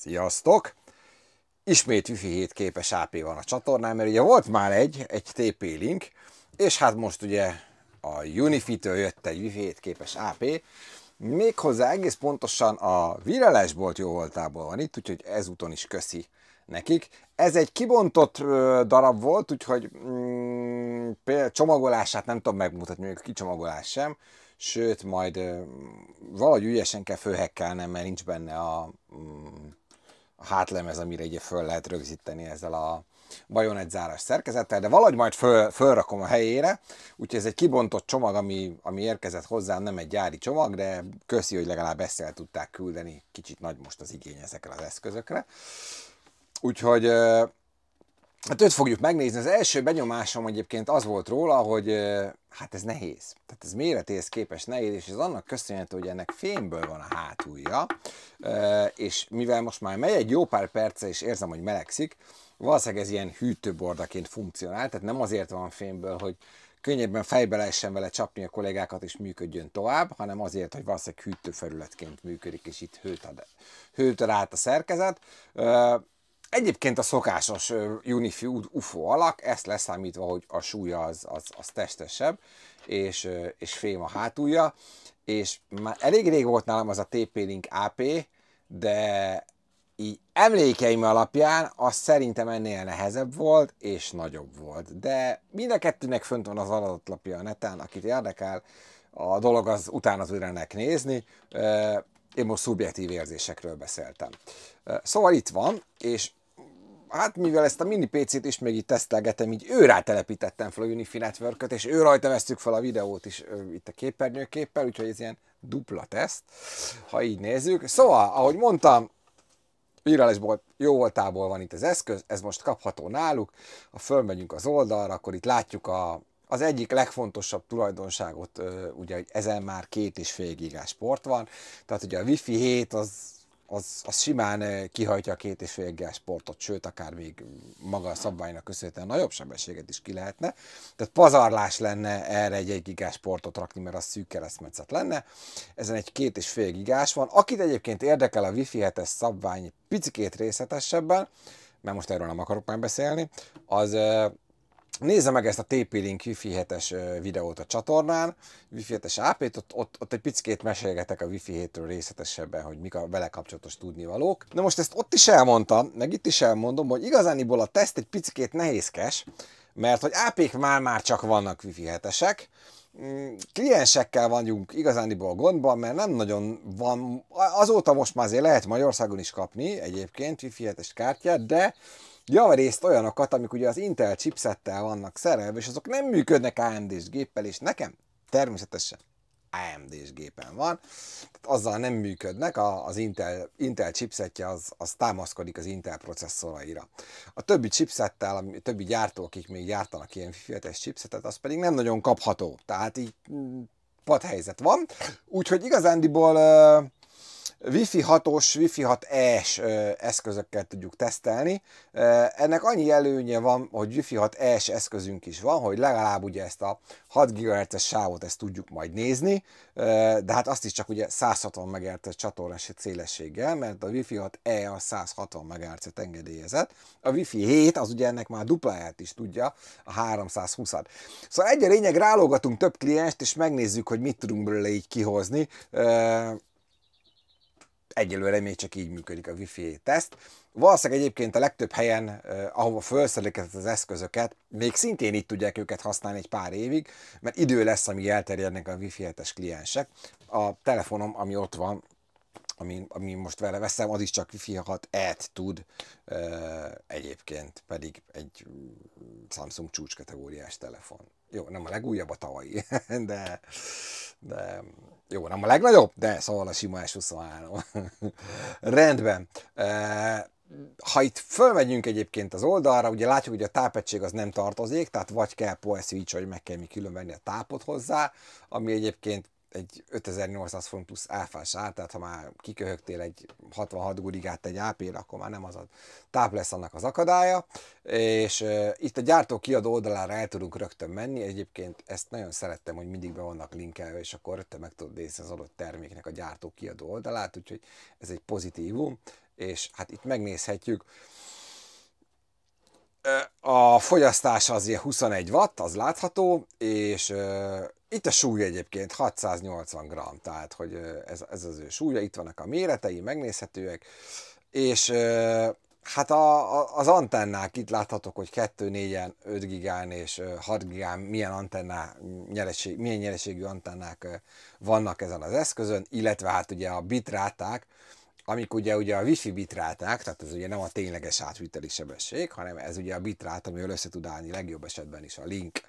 Sziasztok! Ismét Wi-Fi 7 képes AP van a csatornán, mert ugye volt már egy, egy TP-link, és hát most ugye a Unifi-től jött egy Wi-Fi 7 képes AP, méghozzá egész pontosan a virelesbolt jó voltából van itt, úgyhogy ezúton is köszi nekik. Ez egy kibontott darab volt, úgyhogy mm, például csomagolását nem tudom megmutatni, még kicsomagolás sem, sőt, majd valahogy ügyesen kell főhekkelnem, mert nincs benne a, mm, a hátlemez, amire ugye föl lehet rögzíteni ezzel a, bajonetzáras szerkezettel, de valahogy majd föl, fölrakom a helyére, úgyhogy ez egy kibontott csomag, ami, ami érkezett hozzám, nem egy gyári csomag, de köszi, hogy legalább ezt el tudták küldeni, kicsit nagy most az igény ezekre az eszközökre. Úgyhogy hát őt fogjuk megnézni. Az első benyomásom egyébként az volt róla, hogy hát ez nehéz. Tehát ez méretéhez képes, nehéz, és ez annak köszönhető, hogy ennek fémből van a hátulja, és mivel most már megy egy jó pár perce, és érzem, hogy melegszik, valószínűleg ez ilyen hűtőbordaként funkcionál, tehát nem azért van fémből, hogy könnyebben fejbe lehessen vele csapni a kollégákat és működjön tovább, hanem azért, hogy valószínűleg hűtőfelületként működik, és itt hőt ad, hőt ad át a szerkezet. Egyébként a szokásos Unifi UFO alak, ezt leszámítva, hogy a súlya az, az, az testesebb, és, és fém a hátulja, és már elég rég volt nálam az a TP-Link AP, de így emlékeim alapján az szerintem ennél nehezebb volt, és nagyobb volt. De mind a kettőnek fönt van az adatlapja a netán, akit érdekel, a dolog az utána az újra nézni. Én most szubjektív érzésekről beszéltem. Szóval itt van, és hát mivel ezt a mini PC-t is még így tesztelgetem, így ő telepítettem fel a Unifi network és ő rajta vesztük fel a videót is ő, itt a képernyőképpel, úgyhogy ez ilyen dupla teszt, ha így nézzük. Szóval, ahogy mondtam, írásból jó voltából van itt az eszköz, ez most kapható náluk, ha fölmegyünk az oldalra, akkor itt látjuk a, az egyik legfontosabb tulajdonságot, ugye, hogy ezen már két és fél gigás port van, tehát ugye a Wi-Fi 7 az az, az simán eh, kihajtja a két és fél sportot, sőt, akár még maga a szabványnak köszönhetően nagyobb sebességet is ki lehetne. Tehát pazarlás lenne erre egy egy gigás sportot rakni, mert az szűk keresztmetszet lenne. Ezen egy két és fél gigás van. Akit egyébként érdekel a Wi-Fi 7-es szabvány picikét részletesebben, mert most erről nem akarok már beszélni, az eh, Nézze meg ezt a TP-Link Wi-Fi 7-es videót a csatornán, Wi-Fi 7-es ap ott, ott, ott egy picit mesélgetek a Wi-Fi 7-ről részletesebben, hogy mik a vele kapcsolatos tudnivalók. Na most ezt ott is elmondtam, meg itt is elmondom, hogy igazániból a teszt egy picit nehézkes, mert hogy AP-k már-már csak vannak Wi-Fi 7-esek, mm, kliensekkel vagyunk igazániból gondban, mert nem nagyon van, azóta most már azért lehet Magyarországon is kapni egyébként Wi-Fi 7-es kártyát, de javarészt olyanokat, amik ugye az Intel chipsettel vannak szerelve, és azok nem működnek AMD-s géppel, és nekem természetesen AMD-s gépen van, tehát azzal nem működnek, a, az Intel, Intel chipsetje az, az támaszkodik az Intel processzoraira. A többi chipsettel, a többi gyártó, akik még gyártanak ilyen fületes chipsetet, az pedig nem nagyon kapható, tehát így mm, helyzet van, úgyhogy igazándiból Wi-Fi 6-os, Wi-Fi 6E-s eszközökkel tudjuk tesztelni. Ennek annyi előnye van, hogy Wi-Fi 6E-s eszközünk is van, hogy legalább ugye ezt a 6 GHz-es sávot ezt tudjuk majd nézni, de hát azt is csak ugye 160 MHz csatornás szélességgel, mert a Wi-Fi 6E a 160 MHz-et engedélyezett. A Wi-Fi 7 az ugye ennek már dupláját is tudja, a 320-at. Szóval egy a lényeg, rálógatunk több klienst, és megnézzük, hogy mit tudunk belőle így kihozni egyelőre még csak így működik a Wi-Fi teszt. Valószínűleg egyébként a legtöbb helyen, ahova felszedik az eszközöket, még szintén itt tudják őket használni egy pár évig, mert idő lesz, amíg elterjednek a Wi-Fi es kliensek. A telefonom, ami ott van, ami, ami most vele veszem, az is csak hat, et tud, egyébként pedig egy Samsung csúcskategóriás telefon. Jó, nem a legújabb a tavalyi, de, de jó, nem a legnagyobb, de szóval a sima S23. Rendben. Ha itt fölmegyünk egyébként az oldalra, ugye látjuk, hogy a tápegység az nem tartozik, tehát vagy kell poe switch, vagy meg kell mi külön venni a tápot hozzá, ami egyébként egy 5800 fontos áfás ár, tehát ha már kiköhögtél egy 66 gurigát egy ap akkor már nem az a táp lesz annak az akadálya, és e, itt a gyártó kiadó oldalára el tudunk rögtön menni, egyébként ezt nagyon szerettem, hogy mindig be vannak linkelve, és akkor rögtön meg tudod nézni az adott terméknek a gyártó kiadó oldalát, úgyhogy ez egy pozitívum, és hát itt megnézhetjük, a fogyasztás az ilyen 21 watt, az látható, és itt a súly egyébként 680 g, tehát hogy ez, ez az ő súlya, itt vannak a méretei, megnézhetőek, és hát a, a, az antennák itt láthatók, hogy 2, 4 5 gigán és 6 gigán milyen, antenná, nyereség, milyen nyereségű antennák vannak ezen az eszközön, illetve hát ugye a bitráták, amik ugye, ugye a wifi bitráták, tehát ez ugye nem a tényleges átviteli sebesség, hanem ez ugye a bitrát, amivel össze tud állni legjobb esetben is a link.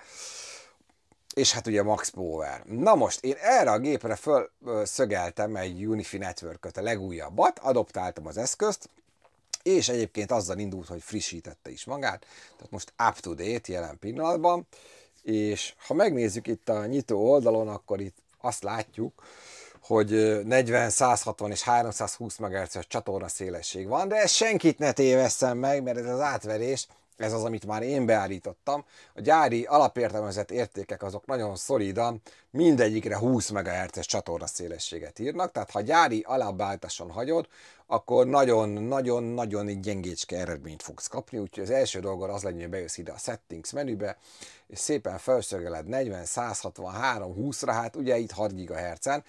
És hát ugye max power. Na most, én erre a gépre fölszögeltem egy Unifi network a legújabbat, adoptáltam az eszközt, és egyébként azzal indult, hogy frissítette is magát, tehát most up to date jelen pillanatban, és ha megnézzük itt a nyitó oldalon, akkor itt azt látjuk, hogy 40, 160 és 320 mhz csatorna szélesség van, de ezt senkit ne tévesszem meg, mert ez az átverés, ez az, amit már én beállítottam. A gyári alapértelmezett értékek azok nagyon szolidan, mindegyikre 20 MHz csatorna szélességet írnak, tehát ha gyári alapbeállításon hagyod, akkor nagyon-nagyon-nagyon gyengécske eredményt fogsz kapni, úgyhogy az első dolgod az legyen, hogy bejössz ide a settings menübe, és szépen felszögeled 40, 163, 20-ra, hát ugye itt 6 GHz-en,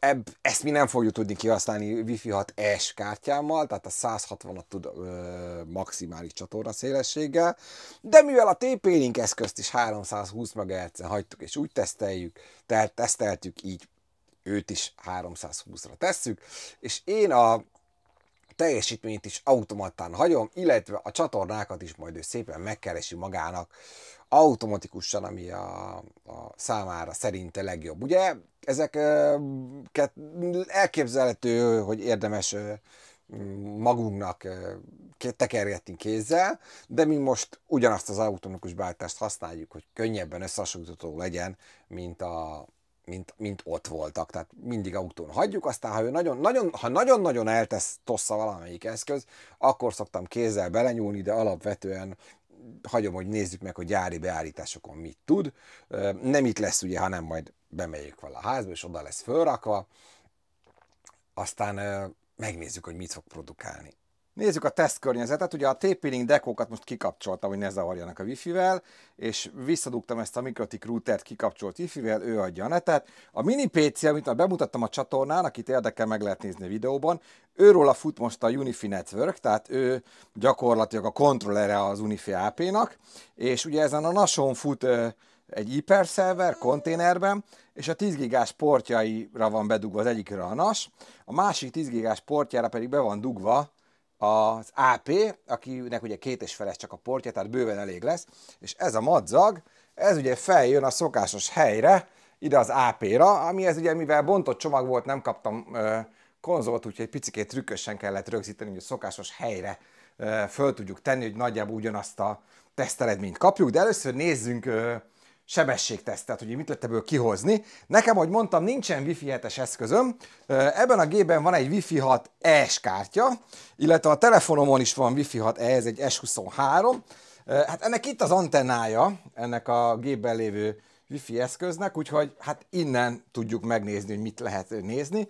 Ebb, ezt mi nem fogjuk tudni kihasználni Wi-Fi 6S kártyámmal, tehát a 160-at tud ö, maximális csatorna szélességgel, de mivel a TP-Link eszközt is 320 mhz hagytuk, és úgy teszteljük, tehát teszteltük, így őt is 320-ra tesszük, és én a teljesítményt is automatán hagyom, illetve a csatornákat is majd ő szépen megkeresi magának automatikusan, ami a, a számára szerinte legjobb. Ugye ezeket elképzelhető, hogy érdemes magunknak tekergetni kézzel, de mi most ugyanazt az automatikus beállítást használjuk, hogy könnyebben összehasonlítható legyen, mint a, mint, mint ott voltak. Tehát mindig autón hagyjuk, aztán ha nagyon, nagyon, ha nagyon-nagyon eltesz tossza valamelyik eszköz, akkor szoktam kézzel belenyúlni, de alapvetően hagyom, hogy nézzük meg, hogy gyári beállításokon mit tud. Nem itt lesz ugye, hanem majd bemegyünk vala a házba, és oda lesz fölrakva. Aztán megnézzük, hogy mit fog produkálni. Nézzük a tesztkörnyezetet, ugye a TP-Link dekókat most kikapcsoltam, hogy ne zavarjanak a wifi-vel, és visszadugtam ezt a Mikrotik routert kikapcsolt wifi-vel, ő adja a netet. A mini PC, amit már bemutattam a csatornán, akit érdekel, meg lehet nézni a videóban, őról a fut most a Unifi Network, tehát ő gyakorlatilag a kontrollere az Unifi AP-nak, és ugye ezen a nason fut egy Iper szerver konténerben, és a 10 gigás portjaira van bedugva az egyikre a NAS, a másik 10 gigás portjára pedig be van dugva az AP, akinek ugye két és feles csak a portja, tehát bőven elég lesz, és ez a madzag, ez ugye feljön a szokásos helyre, ide az AP-ra, ami ez ugye, mivel bontott csomag volt, nem kaptam ö, konzolt, úgyhogy egy picit trükkösen kellett rögzíteni, hogy a szokásos helyre ö, föl tudjuk tenni, hogy nagyjából ugyanazt a teszteredményt kapjuk, de először nézzünk ö, sebességtesztet, hogy mit lehet ebből kihozni. Nekem, ahogy mondtam, nincsen Wi-Fi 7 eszközöm. Ebben a gében van egy Wi-Fi e kártya, illetve a telefonomon is van Wi-Fi 6E, ez egy S23. Hát ennek itt az antennája, ennek a gépben lévő Wi-Fi eszköznek, úgyhogy hát innen tudjuk megnézni, hogy mit lehet nézni.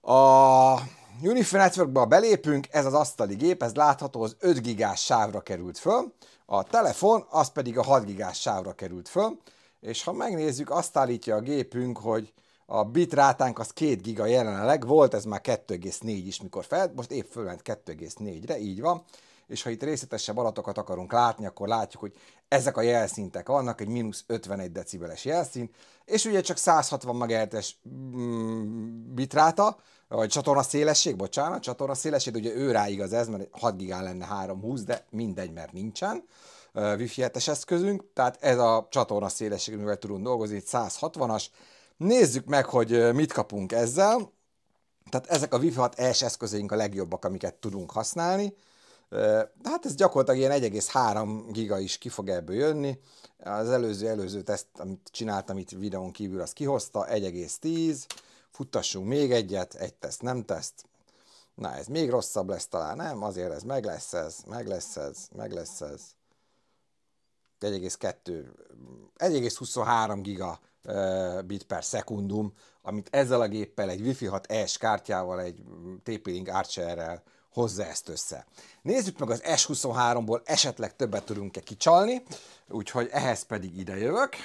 A Unifi Networkba belépünk, ez az asztali gép, ez látható, az 5 gigás sávra került föl. A telefon, az pedig a 6 gigás sávra került föl, és ha megnézzük, azt állítja a gépünk, hogy a bitrátánk az 2 giga jelenleg, volt ez már 2,4 is, mikor fel, most épp fölment 2,4-re, így van, és ha itt részletesebb adatokat akarunk látni, akkor látjuk, hogy ezek a jelszintek vannak, egy mínusz 51 decibeles jelszint, és ugye csak 160 mhz bitráta, vagy csatorna szélesség, bocsánat, csatorna szélesség, ugye ő rá igaz ez, mert 6 gigán lenne 320, de mindegy, mert nincsen uh, wifi es eszközünk, tehát ez a csatorna szélesség, amivel tudunk dolgozni, 160-as. Nézzük meg, hogy mit kapunk ezzel. Tehát ezek a Wi-Fi 6S eszközeink a legjobbak, amiket tudunk használni. Hát ez gyakorlatilag ilyen 1,3 giga is ki fog ebből jönni. Az előző előző teszt, amit csináltam itt videón kívül, az kihozta, futtassunk még egyet, egy teszt, nem teszt, na ez még rosszabb lesz talán, nem, azért ez meg lesz ez, meg lesz ez, meg lesz ez. 1,2, 1,23 giga bit per szekundum, amit ezzel a géppel, egy Wi-Fi 6S e kártyával, egy TP-Link Archer-rel hozza ezt össze. Nézzük meg az S23-ból esetleg többet tudunk-e kicsalni, úgyhogy ehhez pedig idejövök. jövök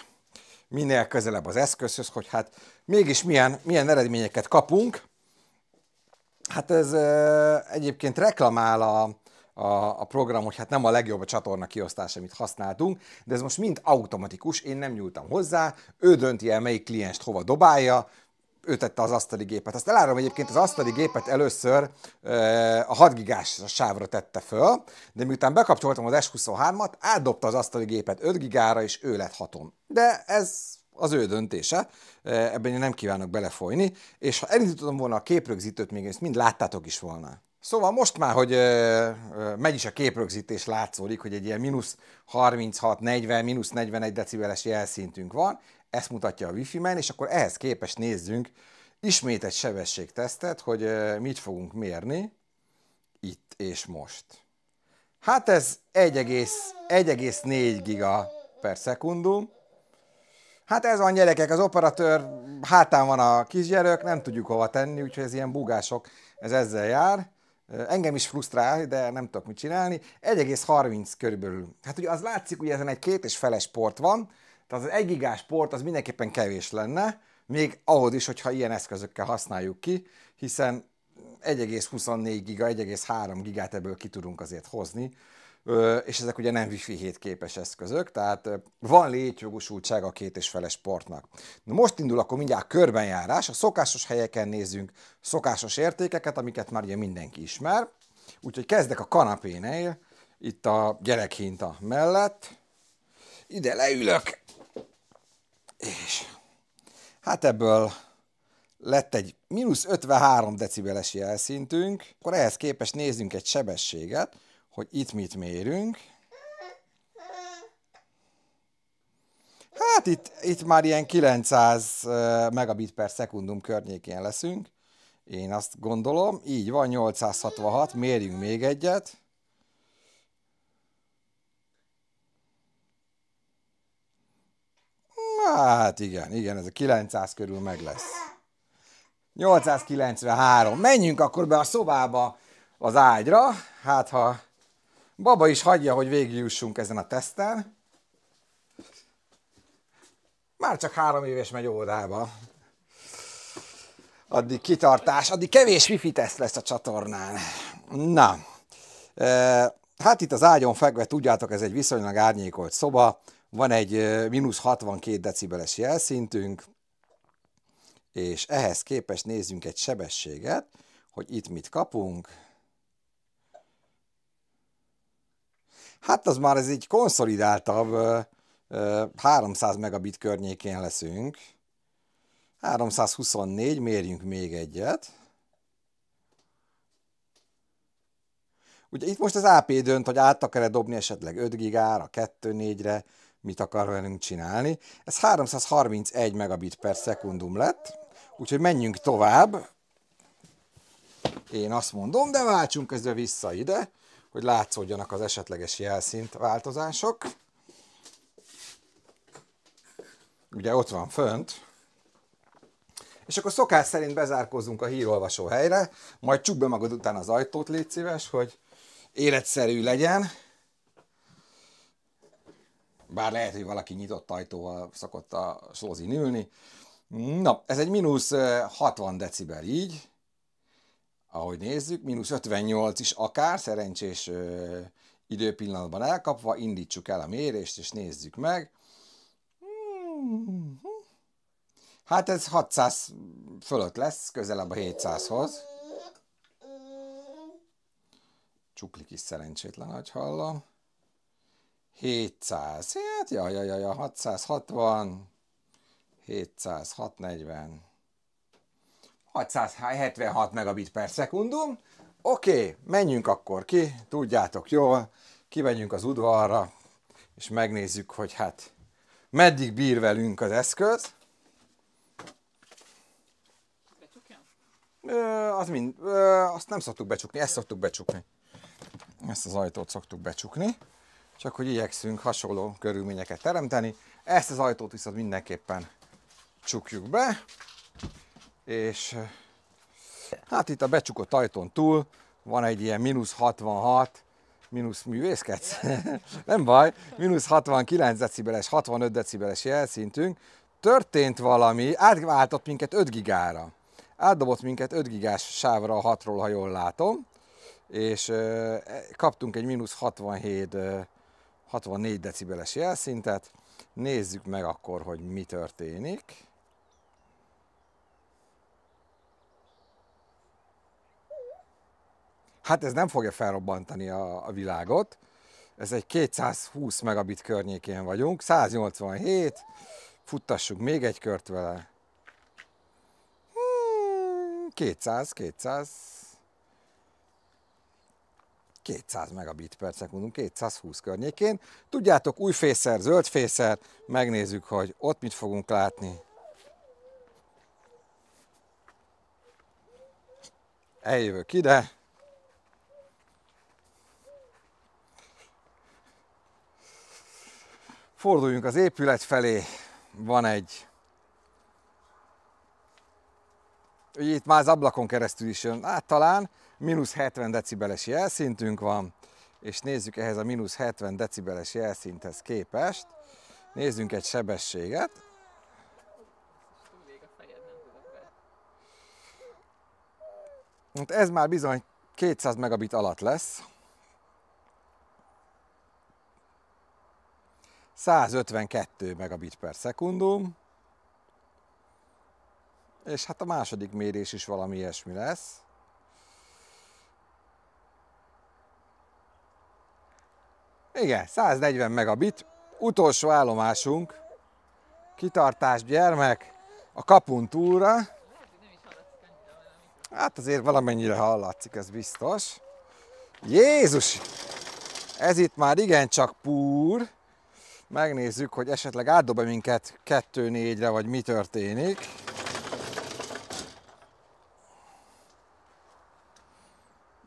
minél közelebb az eszközhöz, hogy hát mégis milyen, milyen eredményeket kapunk. Hát ez egyébként reklamál a, a, a program, hogy hát nem a legjobb a csatorna kiosztás, amit használtunk, de ez most mind automatikus, én nem nyúltam hozzá, ő dönti el, melyik klienst hova dobálja, ő tette az asztali gépet. Azt elárom egyébként, az asztali gépet először e, a 6 gigás sávra tette föl, de miután bekapcsoltam az S23-at, átdobta az asztali gépet 5 gigára, és ő lett 6 De ez az ő döntése, ebben én nem kívánok belefolyni, és ha elindítottam volna a képrögzítőt, még ezt mind láttátok is volna. Szóval most már, hogy ö, ö, megy is a képrögzítés, látszódik, hogy egy ilyen mínusz 36-40, mínusz 41 decibeles jelszintünk van, ezt mutatja a Wi-Fi men, és akkor ehhez képest nézzünk ismét egy sebességtesztet, hogy mit fogunk mérni itt és most. Hát ez 1,4 giga per szekundum. Hát ez van gyerekek, az operatőr hátán van a kisgyerek, nem tudjuk hova tenni, úgyhogy ez ilyen bugások, ez ezzel jár. Engem is frusztrál, de nem tudok mit csinálni. 1,30 körülbelül. Hát ugye az látszik, hogy ezen egy két és feles port van, tehát az egy gigás port az mindenképpen kevés lenne, még ahhoz is, hogyha ilyen eszközökkel használjuk ki, hiszen 1,24 giga, 1,3 gigát ebből ki tudunk azért hozni, és ezek ugye nem Wi-Fi 7 képes eszközök, tehát van létjogosultság a két és feles portnak. Na most indul akkor mindjárt körbenjárás, a szokásos helyeken nézzünk szokásos értékeket, amiket már ugye mindenki ismer, úgyhogy kezdek a kanapénél, itt a gyerekhinta mellett, ide leülök, és hát ebből lett egy mínusz 53 decibeles jelszintünk, akkor ehhez képest nézzünk egy sebességet, hogy itt mit mérünk. Hát itt, itt már ilyen 900 megabit per szekundum környékén leszünk. Én azt gondolom, így van, 866, mérjünk még egyet. Hát igen, igen, ez a 900 körül meg lesz. 893. Menjünk akkor be a szobába az ágyra. Hát ha baba is hagyja, hogy végigjussunk ezen a teszten. Már csak három éves megy órába. Addig kitartás, addig kevés wifi teszt lesz a csatornán. Na, e, hát itt az ágyon fekve, tudjátok, ez egy viszonylag árnyékolt szoba. Van egy mínusz 62 decibeles jelszintünk, és ehhez képest nézzünk egy sebességet, hogy itt mit kapunk. Hát az már ez egy konszolidáltabb, 300 megabit környékén leszünk. 324, mérjünk még egyet. Ugye itt most az AP dönt, hogy át akar-e dobni esetleg 5 gigára, 2-4-re, mit akar velünk csinálni. Ez 331 megabit per szekundum lett, úgyhogy menjünk tovább. Én azt mondom, de váltsunk közben vissza ide, hogy látszódjanak az esetleges jelszint változások. Ugye ott van fönt. És akkor szokás szerint bezárkózunk a hírolvasó helyre, majd csukd be magad után az ajtót, légy szíves, hogy életszerű legyen, bár lehet, hogy valaki nyitott ajtóval szokott a sózin ülni. Na, ez egy mínusz 60 decibel így, ahogy nézzük, mínusz 58 is akár, szerencsés időpillanatban elkapva, indítsuk el a mérést, és nézzük meg. Hát ez 600 fölött lesz, közelebb a 700-hoz. Csuklik is szerencsétlen, hogy hallom. 700, hát ja, ja, ja, ja, 660, 700, 640, 676 megabit per szekundum. Oké, okay, menjünk akkor ki, tudjátok jól, Kivegyünk az udvarra, és megnézzük, hogy hát meddig bír velünk az eszköz. Ö, az mind, ö, azt nem szoktuk becsukni, ezt szoktuk becsukni. Ezt az ajtót szoktuk becsukni csak hogy igyekszünk hasonló körülményeket teremteni. Ezt az ajtót viszont mindenképpen csukjuk be, és eh, hát itt a becsukott ajtón túl van egy ilyen mínusz 66, mínusz művészkedsz? Nem baj, mínusz 69 decibeles, 65 decibeles jelszintünk. Történt valami, átváltott minket 5 gigára. Átdobott minket 5 gigás sávra a 6-ról, ha jól látom, és eh, kaptunk egy mínusz 67 64 decibeles jelszintet. Nézzük meg akkor, hogy mi történik. Hát ez nem fogja felrobbantani a, a világot. Ez egy 220 megabit környékén vagyunk, 187, futtassuk még egy kört vele. 200, hmm, 200, 200 megabit per szekundum, 220 környékén. Tudjátok, új fészer, zöld fészer, megnézzük, hogy ott mit fogunk látni. Eljövök ide. Forduljunk az épület felé, van egy itt már az ablakon keresztül is jön, hát talán mínusz 70 decibeles jelszintünk van, és nézzük ehhez a mínusz 70 decibeles jelszinthez képest. Nézzünk egy sebességet. Hát ez már bizony 200 megabit alatt lesz. 152 megabit per szekundum. És hát a második mérés is valami ilyesmi lesz. Igen, 140 megabit. Utolsó állomásunk, kitartás gyermek, a kapun túlra. Hát azért valamennyire hallatszik, ez biztos. Jézus! Ez itt már igencsak púr. Megnézzük, hogy esetleg átdob -e minket 2-4-re, vagy mi történik.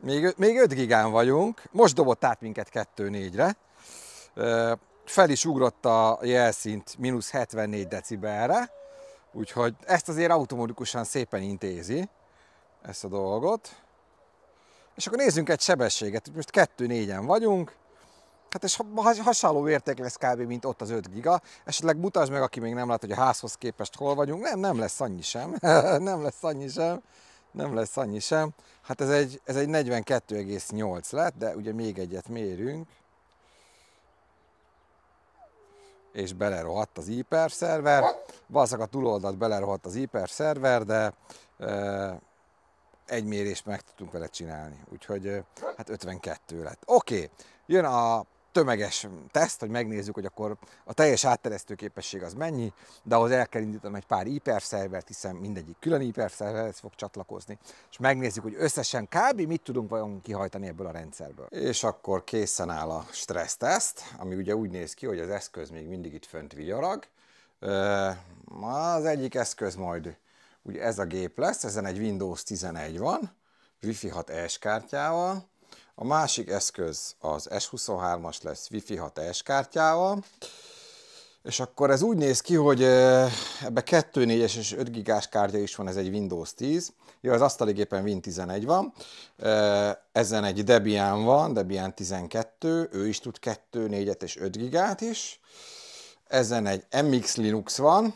Még, még 5 gigán vagyunk, most dobott át minket 2-4-re. Fel is ugrott a jelszint mínusz 74 decibelre, úgyhogy ezt azért automatikusan szépen intézi, ezt a dolgot. És akkor nézzünk egy sebességet, most 2-4-en vagyunk, Hát és hasonló érték lesz kb. mint ott az 5 giga. Esetleg mutasd meg, aki még nem lát, hogy a házhoz képest hol vagyunk. Nem, nem lesz annyi sem. nem lesz annyi sem nem lesz annyi sem. Hát ez egy, ez egy 42,8 lett, de ugye még egyet mérünk. És belerohadt az IPER szerver. Valószínűleg a túloldat belerohadt az IPER szerver, de e, egy mérést meg tudtunk vele csinálni. Úgyhogy hát 52 lett. Oké, okay. jön a tömeges teszt, hogy megnézzük, hogy akkor a teljes átteresztő képesség az mennyi, de ahhoz el kell indítanom egy pár IPR szervert, hiszen mindegyik külön IPR szerverhez fog csatlakozni, és megnézzük, hogy összesen kb. mit tudunk vajon kihajtani ebből a rendszerből. És akkor készen áll a teszt, ami ugye úgy néz ki, hogy az eszköz még mindig itt fönt Ma Az egyik eszköz majd ugye ez a gép lesz, ezen egy Windows 11 van, Wi-Fi 6 S kártyával, a másik eszköz az S23-as lesz Wi-Fi 6S e kártyával, és akkor ez úgy néz ki, hogy ebbe 2, 4-es és 5 gigás kártya is van, ez egy Windows 10. Ja, az asztali gépen Win 11 van, ezen egy Debian van, Debian 12, ő is tud 2, 4-et és 5 gigát is. Ezen egy MX Linux van,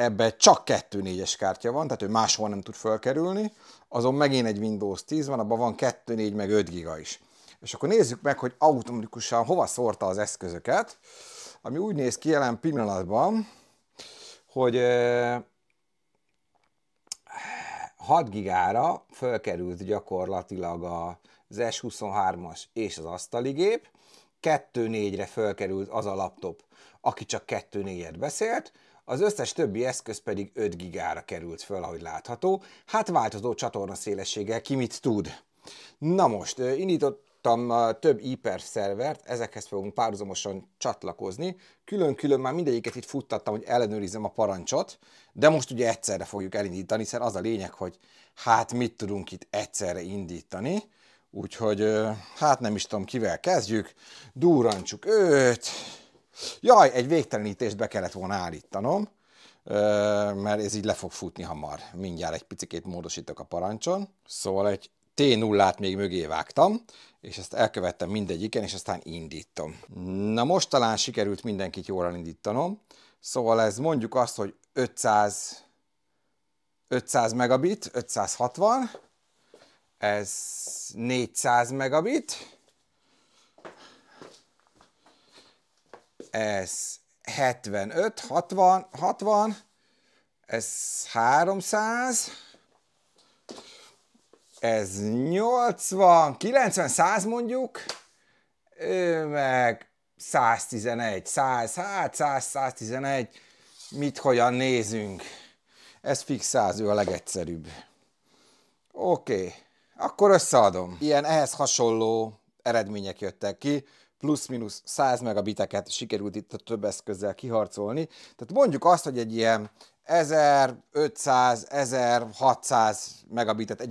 ebbe csak kettő négyes kártya van, tehát ő máshol nem tud fölkerülni, azon megint egy Windows 10 van, abban van 2, 4, meg 5 giga is. És akkor nézzük meg, hogy automatikusan hova szórta az eszközöket, ami úgy néz ki jelen pillanatban, hogy 6 gigára fölkerült gyakorlatilag az S23-as és az asztali gép, 2-4-re fölkerült az a laptop, aki csak 2-4-et beszélt, az összes többi eszköz pedig 5 gigára került föl, ahogy látható. Hát változó csatorna szélességgel ki mit tud. Na most, indítottam több IPER szervert, ezekhez fogunk párhuzamosan csatlakozni. Külön-külön már mindegyiket itt futtattam, hogy ellenőrizzem a parancsot, de most ugye egyszerre fogjuk elindítani, hiszen az a lényeg, hogy hát mit tudunk itt egyszerre indítani. Úgyhogy hát nem is tudom kivel kezdjük, durrancsuk őt, Jaj, egy végtelenítést be kellett volna állítanom, mert ez így le fog futni hamar. Mindjárt egy picit módosítok a parancson. Szóval egy T0-át még mögé vágtam, és ezt elkövettem mindegyiken, és aztán indítom. Na most talán sikerült mindenkit jól indítanom, szóval ez mondjuk azt, hogy 500, 500 megabit, 560, ez 400 megabit, ez 75, 60, 60, ez 300, ez 80, 90, 100 mondjuk, ő meg 111, 100, hát 100, 111, mit hogyan nézünk. Ez fix 100, ő a legegyszerűbb. Oké, okay. akkor összeadom. Ilyen ehhez hasonló eredmények jöttek ki, plusz-minusz 100 megabiteket sikerült itt a több eszközzel kiharcolni. Tehát mondjuk azt, hogy egy ilyen 1500-1600 megabitet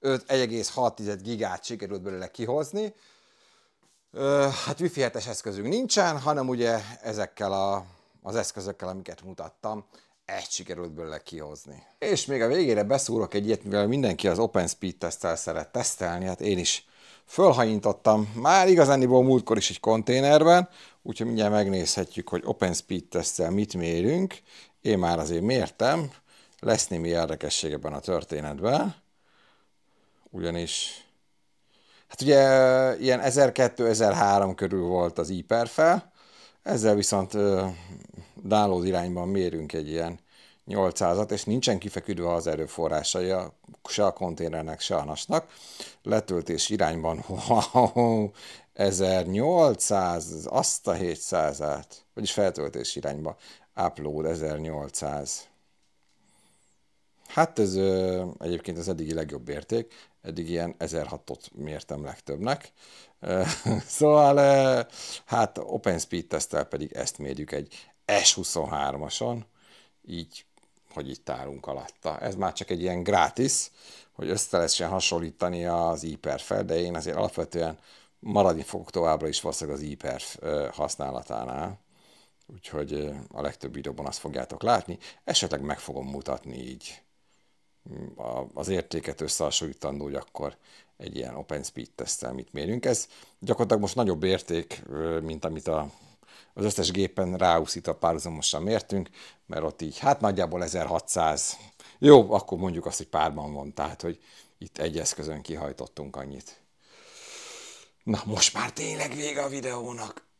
16 gigát sikerült belőle kihozni. Hát wifi 7 eszközünk nincsen, hanem ugye ezekkel a, az eszközökkel, amiket mutattam, ezt sikerült belőle kihozni. És még a végére beszúrok egy ilyet, mivel mindenki az OpenSpeed tesztel szeret tesztelni, hát én is Fölhajintottam már igazániból múltkor is egy konténerben, úgyhogy mindjárt megnézhetjük, hogy Open Speed tesztel mit mérünk. Én már azért mértem, lesz némi érdekesség ebben a történetben, ugyanis hát ugye ilyen 1200 1003 körül volt az iperfel, ezzel viszont download irányban mérünk egy ilyen 800-at, és nincsen kifeküdve az erőforrásai, se a konténernek, se a nasnak. Letöltés irányban, wow, 1800, azt a 700-át, vagyis feltöltés irányba, upload 1800. Hát ez ö, egyébként az eddigi legjobb érték, eddig ilyen 1600 ot mértem legtöbbnek. szóval, ö, hát OpenSpeed tesztel pedig ezt mérjük egy S23-ason, így hogy itt állunk alatta. Ez már csak egy ilyen grátis, hogy összelesen hasonlítani az iperfel, de én azért alapvetően maradni fogok továbbra is valószínűleg az iperf használatánál. Úgyhogy a legtöbb videóban azt fogjátok látni. Esetleg meg fogom mutatni így mm, az értéket összehasonlítandó, hogy akkor egy ilyen open speed tesztel mit mérünk. Ez gyakorlatilag most nagyobb érték, mint amit a az összes gépen ráúszít párhuzamosan mértünk, mert ott így, hát nagyjából 1600. Jó, akkor mondjuk azt, hogy párban van, tehát, hogy itt egy eszközön kihajtottunk annyit. Na, most már tényleg vége a videónak.